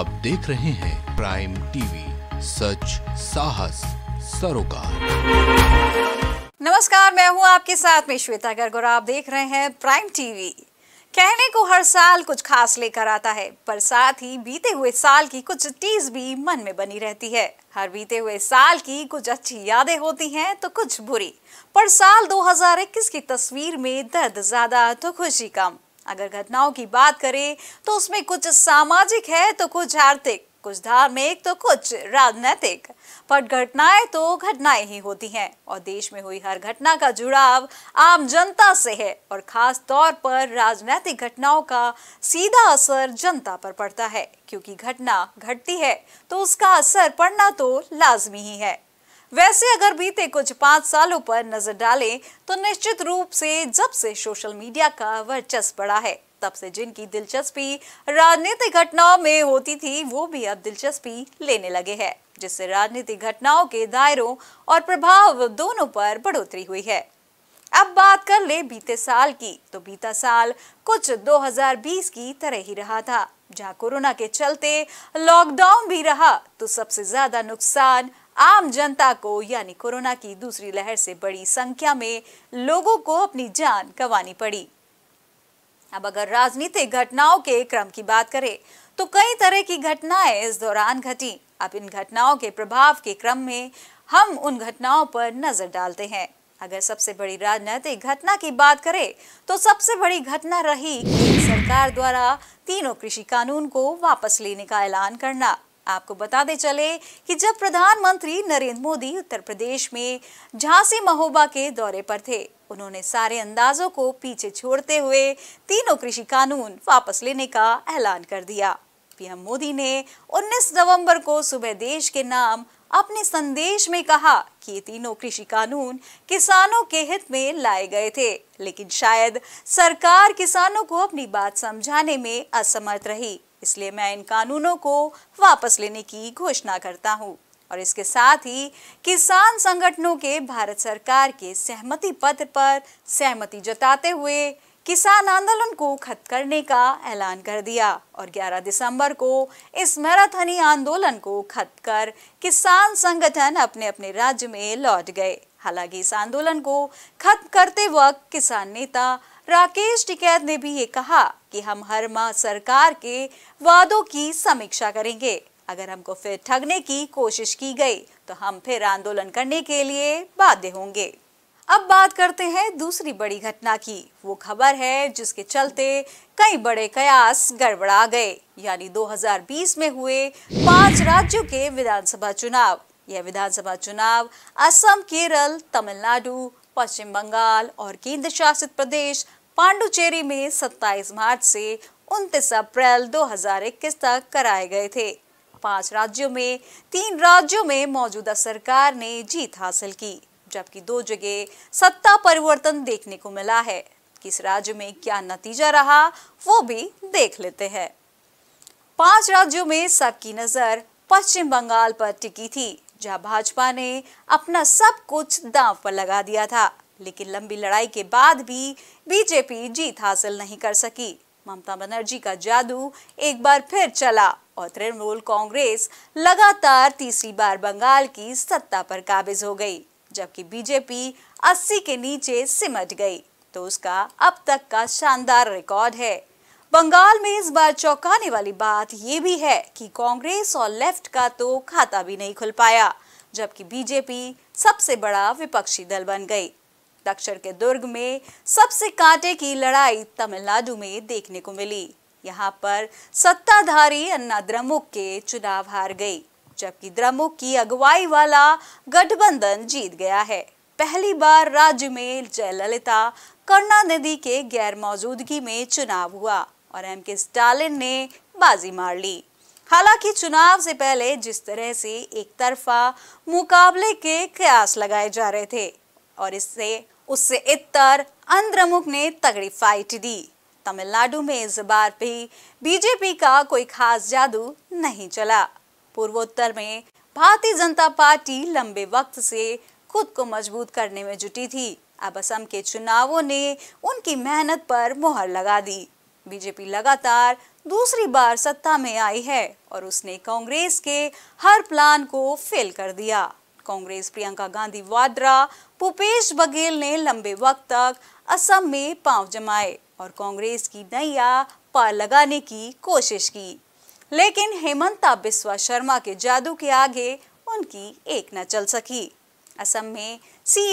आप देख रहे हैं प्राइम टीवी सच साहस सरोकार नमस्कार मैं हूं आपके साथ में श्वेता गर्ग और आप देख रहे हैं प्राइम टीवी कहने को हर साल कुछ खास लेकर आता है पर साथ ही बीते हुए साल की कुछ टीज भी मन में बनी रहती है हर बीते हुए साल की कुछ अच्छी यादें होती हैं तो कुछ बुरी पर साल 2021 की तस्वीर में दर्द ज्यादा तो खुशी कम अगर घटनाओं की बात करें तो उसमें कुछ सामाजिक है तो कुछ आर्थिक कुछ धार्मिक तो कुछ राजनीतिक पर घटनाएं तो घटनाएं ही होती हैं और देश में हुई हर घटना का जुड़ाव आम जनता से है और खास तौर पर राजनैतिक घटनाओं का सीधा असर जनता पर पड़ता है क्योंकि घटना घटती है तो उसका असर पड़ना तो लाजमी ही है वैसे अगर बीते कुछ पांच सालों पर नजर डालें तो निश्चित रूप से जब से सोशल मीडिया का वर्चस्व बढ़ा है तब से जिनकी दिलचस्पी राजनीतिक घटनाओं में होती थी वो भी अब दिलचस्पी लेने लगे हैं जिससे राजनीतिक घटनाओं के दायरों और प्रभाव दोनों पर बढ़ोतरी हुई है अब बात कर ले बीते साल की तो बीता साल कुछ 2020 की तरह ही रहा था जहां कोरोना के चलते लॉकडाउन भी रहा तो सबसे ज्यादा नुकसान आम जनता को यानी कोरोना की दूसरी लहर से बड़ी संख्या में लोगों को अपनी जान गंवानी पड़ी अब अगर राजनीतिक घटनाओं के क्रम की बात करें तो कई तरह की घटनाएं इस दौरान घटी अब इन घटनाओं के प्रभाव के क्रम में हम उन घटनाओं पर नजर डालते हैं अगर सबसे बड़ी राजनीतिक घटना की बात करें तो सबसे बड़ी घटना रही सरकार द्वारा तीनों कृषि कानून को वापस लेने का ऐलान करना आपको बताते चले कि जब प्रधानमंत्री नरेंद्र मोदी उत्तर प्रदेश में झांसी महोबा के दौरे पर थे उन्होंने सारे अंदाजों को पीछे छोड़ते हुए तीनों कृषि कानून वापस लेने का ऐलान कर दिया पीएम मोदी ने 19 नवंबर को सुबह देश के नाम अपने संदेश में कहा कि ये तीनों कृषि कानून किसानों के हित में लाए गए थे लेकिन शायद सरकार किसानों को अपनी बात समझाने में असमर्थ रही इसलिए मैं इन कानूनों को वापस लेने की घोषणा करता हूँ और इसके साथ ही किसान संगठनों के भारत सरकार के सहमति पत्र पर सहमति जताते हुए किसान आंदोलन को खत्म करने का ऐलान कर दिया और 11 दिसंबर को इस मैराथनी आंदोलन को खत्म कर किसान संगठन अपने अपने राज्य में लौट गए हालांकि इस आंदोलन को खत्म करते वक्त किसान नेता राकेश टिकैत ने भी ये कहा कि हम हर माह सरकार के वादों की समीक्षा करेंगे अगर हमको फिर ठगने की कोशिश की गई तो हम फिर आंदोलन करने के लिए बाध्य होंगे अब बात करते हैं दूसरी बड़ी घटना की वो खबर है जिसके चलते कई बड़े कयास गड़बड़ा गए यानी 2020 में हुए पांच राज्यों के विधानसभा चुनाव यह विधानसभा चुनाव असम केरल तमिलनाडु पश्चिम बंगाल और केंद्र शासित प्रदेश पांडुचेरी में 27 मार्च से 29 अप्रैल 2021 तक कराए गए थे पांच राज्यों में तीन राज्यों में मौजूदा सरकार ने जीत हासिल की जबकि दो जगह सत्ता परिवर्तन देखने को मिला है किस राज्य में क्या नतीजा रहा वो भी देख लेते हैं पांच राज्यों में सबकी नजर पश्चिम बंगाल पर टिकी थी जहां भाजपा ने अपना सब कुछ दांव पर लगा दिया था लेकिन लंबी लड़ाई के बाद भी बीजेपी जीत हासिल नहीं कर सकी ममता बनर्जी का जादू एक बार फिर चला और तृणमूल कांग्रेस लगातार तीसरी बार बंगाल की सत्ता पर काबिज हो गई जबकि बीजेपी 80 के नीचे सिमट गई तो उसका अब तक का शानदार रिकॉर्ड है बंगाल में इस बार चौंकाने वाली बात यह भी है कि कांग्रेस और लेफ्ट का तो खाता भी नहीं खुल पाया जबकि बीजेपी सबसे बड़ा विपक्षी दल बन गई दक्षिण के दुर्ग में सबसे कांटे की लड़ाई तमिलनाडु में देखने को मिली यहाँ पर सत्ताधारी अन्ना द्रमुक के चुनाव हार गई जबकि द्रमुक की अगुवाई वाला गठबंधन जीत गया है पहली बार राज्य में जयललिता करुणा नदी के गैर मौजूदगी में चुनाव हुआ और एम के स्टालिन ने बाजी मार ली हालांकि चुनाव से पहले जिस तरह से एक तरफा मुकाबले के कयास लगाए जा रहे थे और इससे उससे इतर अंद्रमुख ने तगड़ी फाइट दी तमिलनाडु में इस बार भी बीजेपी का कोई खास जादू नहीं चला पूर्वोत्तर में भारतीय जनता पार्टी लंबे वक्त से खुद को मजबूत करने में जुटी थी अब असम के चुनावों ने उनकी मेहनत पर मोहर लगा दी बीजेपी लगातार दूसरी बार सत्ता में आई है और उसने कांग्रेस के हर प्लान को फेल कर दिया कांग्रेस प्रियंका गांधी वाड्रा भूपेश बघेल ने लंबे वक्त तक असम में पांव जमाए और कांग्रेस की नैया पार लगाने की कोशिश की लेकिन हेमंता बिस्वा शर्मा के जादू के आगे उनकी एक न चल सकी असम में सी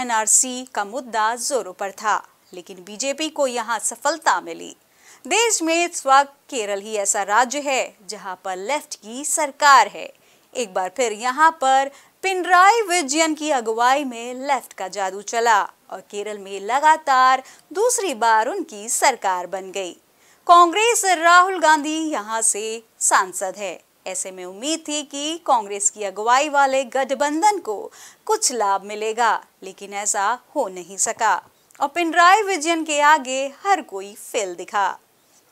एनआरसी का मुद्दा जोरों पर था लेकिन बीजेपी को यहाँ सफलता मिली देश में इस वक्त केरल ही ऐसा राज्य है जहां पर लेफ्ट की सरकार है एक बार फिर यहां पर पिनराई विजयन की अगुवाई में लेफ्ट का जादू चला और केरल में लगातार दूसरी बार उनकी सरकार बन गई कांग्रेस राहुल गांधी यहां से सांसद है ऐसे में उम्मीद थी कि कांग्रेस की अगुवाई वाले गठबंधन को कुछ लाभ मिलेगा लेकिन ऐसा हो नहीं सका और पिनराई विजयन के आगे हर कोई फेल दिखा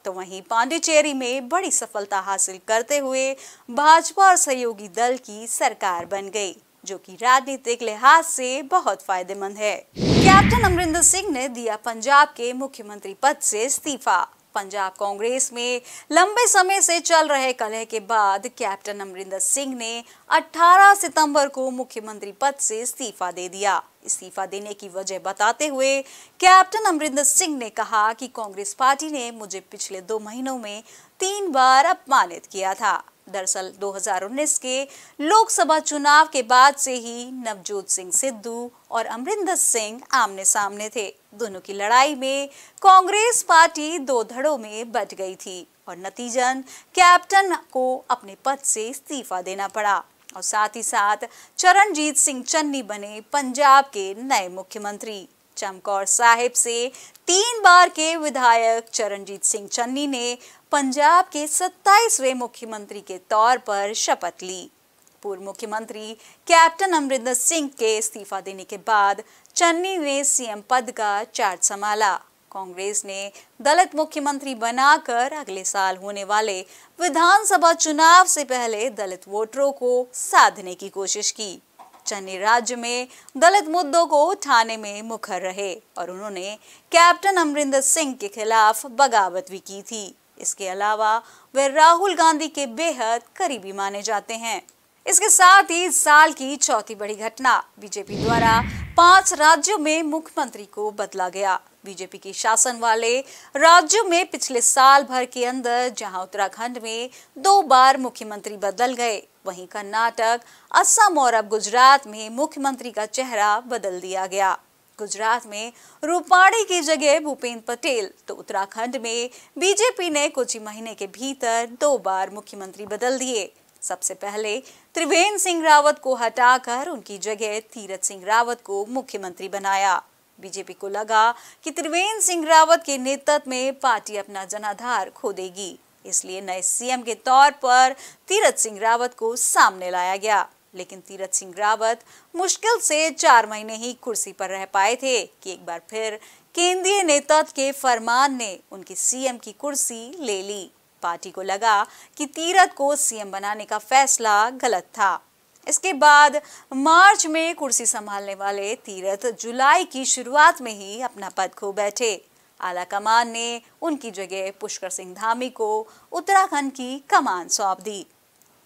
तो वहीं पांडिचेरी में बड़ी सफलता हासिल करते हुए भाजपा और सहयोगी दल की सरकार बन गई जो कि राजनीतिक लिहाज से बहुत फायदेमंद है कैप्टन अमरिंदर सिंह ने दिया पंजाब के मुख्यमंत्री पद से इस्तीफा पंजाब कांग्रेस में लंबे समय से चल रहे कलह के बाद कैप्टन अमरिंदर सिंह ने 18 सितंबर को मुख्यमंत्री पद से इस्तीफा दे दिया इस्तीफा देने की वजह बताते हुए कैप्टन अमरिंदर सिंह ने कहा कि कांग्रेस पार्टी ने मुझे पिछले दो महीनों में तीन बार अपमानित किया था दरअसल 2019 के लोकसभा चुनाव के बाद से ही नवजोत सिंह सिद्धू और अमरिंदर सिंह आमने सामने थे दोनों की लड़ाई में कांग्रेस पार्टी दो धड़ों में बट गई थी और नतीजन कैप्टन को अपने पद से इस्तीफा देना पड़ा और साथ ही साथ चरणजीत सिंह चन्नी बने पंजाब के नए मुख्यमंत्री चमकौर साहिब से तीन बार के विधायक चरणजीत सिंह चन्नी ने पंजाब के 27वें मुख्यमंत्री के तौर पर शपथ ली पूर्व मुख्यमंत्री कैप्टन अमरिंदर सिंह के इस्तीफा देने के बाद चन्नी ने सीएम पद का चार्ज संभाला कांग्रेस ने दलित मुख्यमंत्री बनाकर अगले साल होने वाले विधानसभा चुनाव से पहले दलित वोटरों को साधने की कोशिश की चन्नी राज्य में दलित मुद्दों को उठाने में मुखर रहे और उन्होंने कैप्टन अमरिंदर सिंह के खिलाफ बगावत भी की थी इसके अलावा वे राहुल गांधी के बेहद करीबी माने जाते हैं इसके साथ ही इस साल की चौथी बड़ी घटना बीजेपी द्वारा पांच राज्यों में मुख्यमंत्री को बदला गया बीजेपी के शासन वाले राज्य में पिछले साल भर के अंदर जहां उत्तराखंड में दो बार मुख्यमंत्री बदल गए वहीं कर्नाटक असम और अब गुजरात में मुख्यमंत्री का चेहरा बदल दिया गया गुजरात में रूपाणी की जगह भूपेंद्र पटेल तो उत्तराखंड में बीजेपी ने कुछ ही महीने के भीतर दो बार मुख्यमंत्री बदल दिए सबसे पहले त्रिवेंद्र सिंह रावत को हटाकर उनकी जगह तीरथ सिंह रावत को मुख्यमंत्री बनाया बीजेपी को लगा कि त्रिवेंद्र सिंह रावत के नेतृत्व में पार्टी अपना जनाधार खो देगी इसलिए नए सीएम के तौर पर तीरथ सिंह रावत को सामने लाया गया लेकिन तीरथ सिंह रावत मुश्किल से चार महीने ही कुर्सी पर रह पाए थे कि एक बार फिर केंद्रीय नेतृत्व के फरमान ने उनकी सीएम की कुर्सी ले ली पार्टी को लगा कि तीरथ को सीएम बनाने का फैसला गलत था इसके बाद मार्च में कुर्सी संभालने वाले तीरथ जुलाई की शुरुआत में ही अपना पद खो बैठे आला कमान ने उनकी जगह पुष्कर सिंह धामी को उत्तराखंड की कमान सौंप दी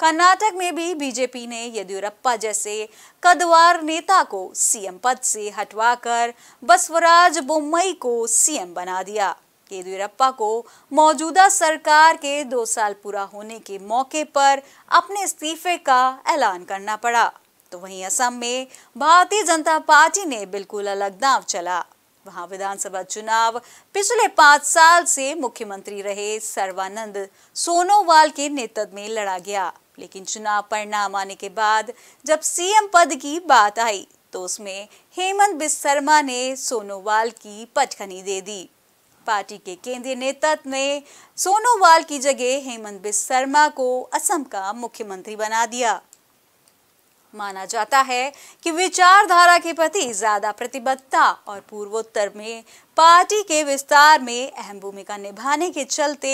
कर्नाटक में भी बीजेपी ने येदियुरप्पा जैसे कदवार नेता को सीएम पद से हटवाकर बसवराज बोम्मई को सीएम बना दिया येदियुरप्पा को मौजूदा सरकार के दो साल पूरा होने के मौके पर अपने इस्तीफे का ऐलान करना पड़ा तो वहीं असम में भारतीय जनता पार्टी ने बिल्कुल अलग दाव चला वहां विधानसभा चुनाव पिछले पांच साल से मुख्यमंत्री रहे सर्वानंद सोनोवाल के नेतृत्व में लड़ा गया लेकिन चुनाव परिणाम आने के बाद जब सीएम पद की बात आई तो उसमें हेमंत बिस्सरमा ने सोनोवाल की पटखनी दे दी पार्टी के केंद्रीय नेतृत्व ने सोनोवाल की जगह हेमंत बिस्व शर्मा को असम का मुख्यमंत्री बना दिया माना जाता है कि विचारधारा के प्रति ज्यादा प्रतिबद्धता और पूर्वोत्तर में पार्टी के विस्तार में अहम भूमिका निभाने के चलते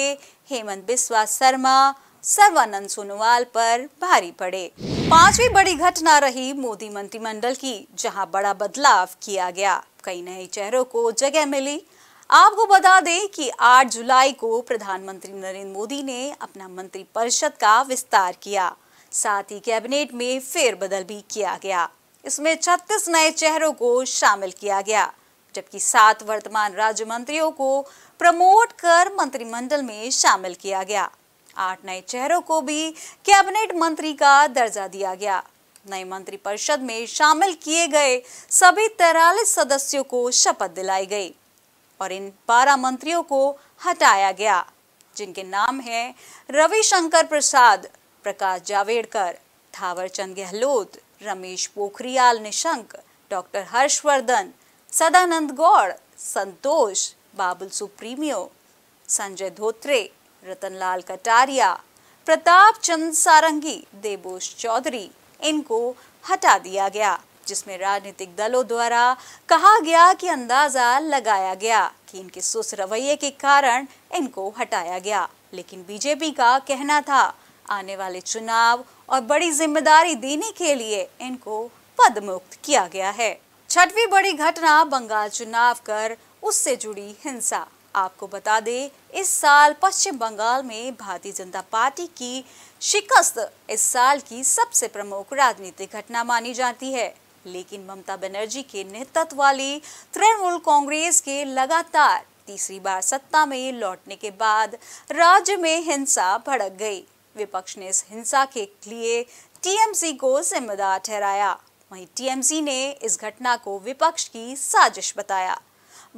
हेमंत बिस्वा शर्मा सर्वानंद सोनोवाल पर भारी पड़े पांचवी बड़ी घटना रही मोदी मंत्रिमंडल की जहां बड़ा बदलाव किया गया कई नए चेहरों को जगह मिली आपको बता दें कि 8 जुलाई को प्रधानमंत्री नरेंद्र मोदी ने अपना मंत्री परिषद का विस्तार किया साथ ही कैबिनेट में फेरबदल भी किया गया इसमें 36 नए चेहरों को शामिल किया गया जबकि सात वर्तमान राज्य मंत्रियों को प्रमोट कर मंत्रिमंडल में शामिल किया गया आठ नए चेहरों को भी कैबिनेट मंत्री का दर्जा दिया गया नए मंत्रिपरिषद में शामिल किए गए सभी तैरालीस सदस्यों को शपथ दिलाई गई और इन बारह मंत्रियों को हटाया गया जिनके नाम हैं रविशंकर प्रसाद प्रकाश जावेड़कर थावरचंद गहलोत रमेश पोखरियाल निशंक डॉक्टर हर्षवर्धन सदानंद गौड़ संतोष बाबुल सुप्रीमियो संजय धोत्रे रतनलाल कटारिया प्रताप चंद सारंगी देबोश चौधरी इनको हटा दिया गया जिसमें राजनीतिक दलों द्वारा कहा गया कि अंदाजा लगाया गया कि इनके सुस रवैये के कारण इनको हटाया गया लेकिन बीजेपी का कहना था आने वाले चुनाव और बड़ी जिम्मेदारी देने के लिए इनको पदमुक्त किया गया है छठवी बड़ी घटना बंगाल चुनाव कर उससे जुड़ी हिंसा आपको बता दे इस साल पश्चिम बंगाल में भारतीय जनता पार्टी की शिकस्त इस साल की सबसे प्रमुख राजनीतिक घटना मानी जाती है लेकिन ममता बनर्जी के नेतृत्व वाली तृणमूल कांग्रेस के लगातार तीसरी बार सत्ता में लौटने के बाद राज्य में हिंसा भड़क गई विपक्ष ने इस हिंसा के लिए टीएमसी को जिम्मेदार ठहराया वहीं टीएमसी ने इस घटना को विपक्ष की साजिश बताया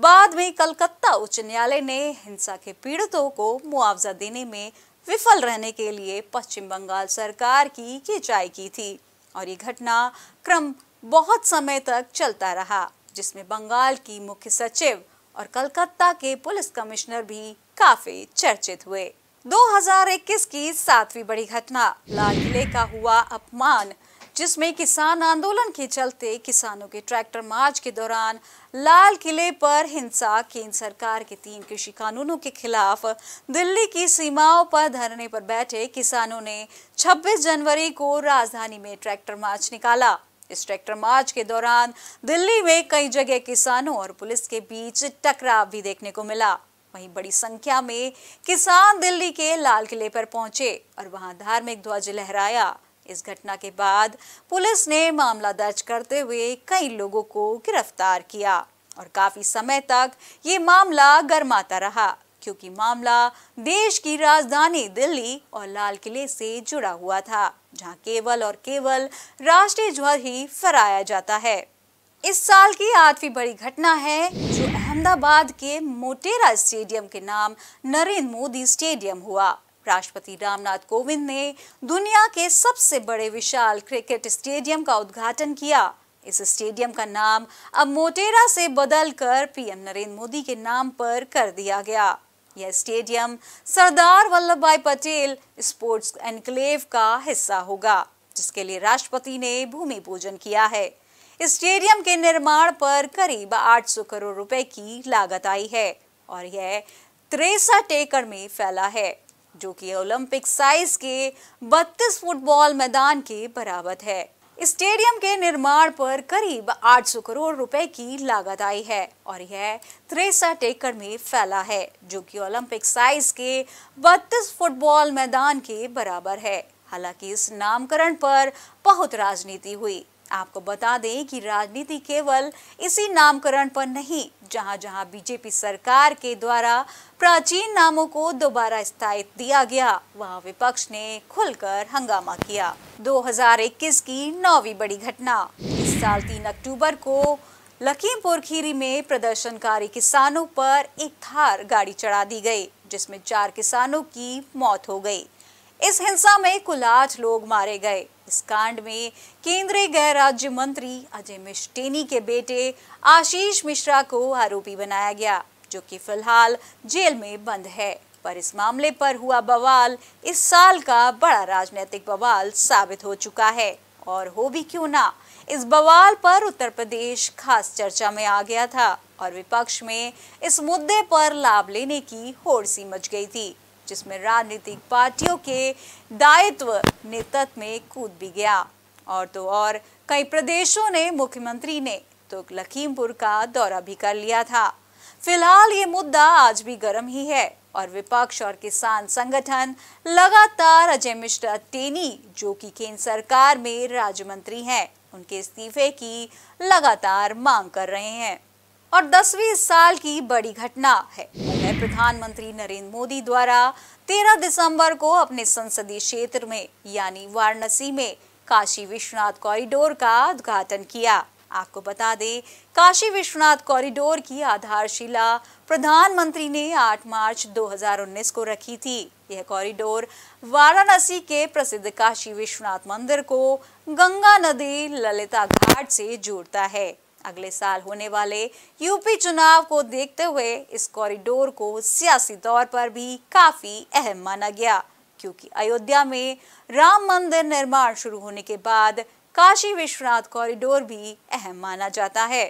बाद में कलकत्ता उच्च न्यायालय ने हिंसा के पीड़ितों को मुआवजा देने में विफल रहने के लिए पश्चिम बंगाल सरकार की खिंचाई की थी और ये घटना क्रम बहुत समय तक चलता रहा जिसमें बंगाल की मुख्य सचिव और कलकत्ता के पुलिस कमिश्नर भी काफी चर्चित हुए 2021 की सातवीं बड़ी घटना लाल किले का हुआ अपमान जिसमें किसान आंदोलन के चलते किसानों के ट्रैक्टर मार्च के दौरान लाल किले पर हिंसा केंद्र सरकार के तीन कृषि कानूनों के खिलाफ दिल्ली की सीमाओं पर धरने पर बैठे किसानों ने 26 जनवरी को राजधानी में ट्रैक्टर मार्च निकाला इस ट्रैक्टर मार्च के दौरान दिल्ली में कई जगह किसानों और पुलिस के बीच टकराव भी देखने को मिला वहीं बड़ी संख्या में किसान दिल्ली के लाल किले पर पहुंचे और वहां धार्मिक ध्वज लहराया इस घटना के बाद पुलिस ने मामला दर्ज करते हुए कई लोगों को गिरफ्तार किया और काफी समय तक ये मामला गर्माता रहा क्योंकि मामला देश की राजधानी दिल्ली और लाल किले से जुड़ा हुआ था जहां केवल और केवल राष्ट्रीय ध्वज ही फहराया जाता है इस साल की आठवीं बड़ी घटना है जो अहमदाबाद के मोटेरा स्टेडियम के नाम नरेंद्र मोदी स्टेडियम हुआ राष्ट्रपति रामनाथ कोविंद ने दुनिया के सबसे बड़े विशाल क्रिकेट स्टेडियम का उद्घाटन किया इस स्टेडियम का नाम अब मोटेरा से बदलकर पीएम नरेंद्र मोदी के नाम पर कर दिया गया यह स्टेडियम सरदार वल्लभ भाई पटेल स्पोर्ट्स एनक्लेव का हिस्सा होगा जिसके लिए राष्ट्रपति ने भूमि पूजन किया है स्टेडियम के निर्माण पर करीब 800 करोड़ रुपए की लागत आई है और यह तिरसठ एकड़ में फैला है जो कि ओलंपिक साइज के 32 फुटबॉल मैदान के बराबर है स्टेडियम के निर्माण पर करीब 800 करोड़ रुपए की लागत आई है और यह तिरसठ एकड़ में फैला है जो कि ओलंपिक साइज के बत्तीस फुटबॉल मैदान के बराबर है हालांकि इस नामकरण पर बहुत राजनीति हुई आपको बता दें कि राजनीति केवल इसी नामकरण पर नहीं जहां जहां बीजेपी सरकार के द्वारा प्राचीन नामों को दोबारा स्थायित दिया गया वहां विपक्ष ने खुलकर हंगामा किया 2021 की नौवीं बड़ी घटना इस साल तीन अक्टूबर को लखीमपुर खीरी में प्रदर्शनकारी किसानों पर एक थार गाड़ी चढ़ा दी गई जिसमें चार किसानों की मौत हो गई इस हिंसा में कुल आठ लोग मारे गए इस कांड में केंद्रीय गृह राज्य मंत्री अजय मिश्टेनी के बेटे आशीष मिश्रा को आरोपी बनाया गया जो कि फिलहाल जेल में बंद है पर इस मामले पर हुआ बवाल इस साल का बड़ा राजनीतिक बवाल साबित हो चुका है और हो भी क्यों ना इस बवाल पर उत्तर प्रदेश खास चर्चा में आ गया था और विपक्ष में इस मुद्दे पर लाभ लेने की होड़ सी मच गई थी जिसमें राजनीतिक पार्टियों के दायित्व नेतृत्व में कूद भी गया और तो और कई प्रदेशों ने मुख्यमंत्री ने तो लखीमपुर का दौरा भी कर लिया था फिलहाल ये मुद्दा आज भी गर्म ही है और विपक्ष और किसान संगठन लगातार अजय मिश्रा टेनी जो कि केंद्र सरकार में राज्य मंत्री हैं उनके इस्तीफे की लगातार मांग कर रहे हैं और दसवीं साल की बड़ी घटना है प्रधानमंत्री नरेंद्र मोदी द्वारा 13 दिसंबर को अपने संसदीय क्षेत्र में यानी वाराणसी में काशी विश्वनाथ कॉरिडोर का उद्घाटन किया आपको बता दें काशी विश्वनाथ कॉरिडोर की आधारशिला प्रधानमंत्री ने 8 मार्च 2019 को रखी थी यह कॉरिडोर वाराणसी के प्रसिद्ध काशी विश्वनाथ मंदिर को गंगा नदी ललिता घाट से जोड़ता है अगले साल होने वाले यूपी चुनाव को देखते हुए इस कॉरिडोर को सियासी तौर पर भी काफ़ी अहम माना गया क्योंकि अयोध्या में राम मंदिर निर्माण शुरू होने के बाद काशी विश्वनाथ कॉरिडोर भी अहम माना जाता है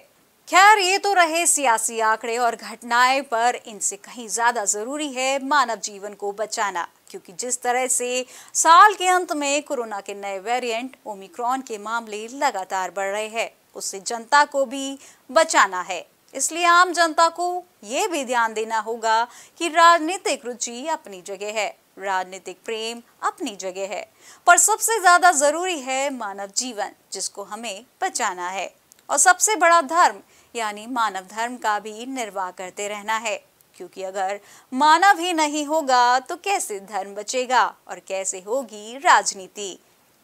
खैर ये तो रहे सियासी आंकड़े और घटनाएं पर इनसे कहीं ज़्यादा ज़रूरी है मानव जीवन को बचाना क्योंकि जिस तरह से साल के अंत में कोरोना के नए वेरिएंट ओमिक्रॉन के मामले लगातार बढ़ रहे हैं उससे जनता को भी बचाना है इसलिए आम जनता को ये भी ध्यान देना होगा कि राजनीतिक रुचि अपनी जगह है राजनीतिक प्रेम अपनी जगह है पर सबसे ज्यादा जरूरी है मानव जीवन जिसको हमें बचाना है और सबसे बड़ा धर्म यानी मानव धर्म का भी निर्वाह करते रहना है क्योंकि अगर मानव ही नहीं होगा तो कैसे धर्म बचेगा और कैसे होगी राजनीति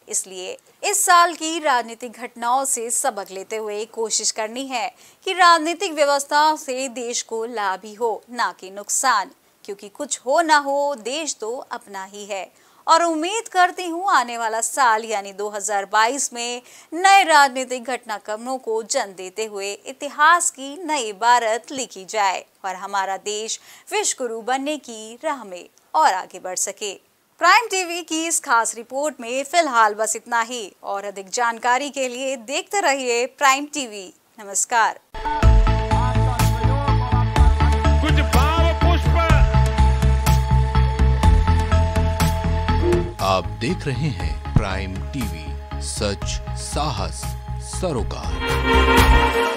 इसलिए इस साल की राजनीतिक घटनाओं से सबक लेते हुए कोशिश करनी है कि राजनीतिक व्यवस्था से देश को लाभ ही हो ना कि नुकसान क्योंकि कुछ हो ना हो देश तो अपना ही है और उम्मीद करती हूँ आने वाला साल यानी 2022 में नए राजनीतिक घटनाक्रमों को जन्म देते हुए इतिहास की नई भारत लिखी जाए और हमारा देश विश्वगुरु बनने की राह में और आगे बढ़ सके प्राइम टीवी की इस खास रिपोर्ट में फिलहाल बस इतना ही और अधिक जानकारी के लिए देखते रहिए प्राइम टीवी नमस्कार कुछ पुष्प आप देख रहे हैं प्राइम टीवी सच साहस सरोकार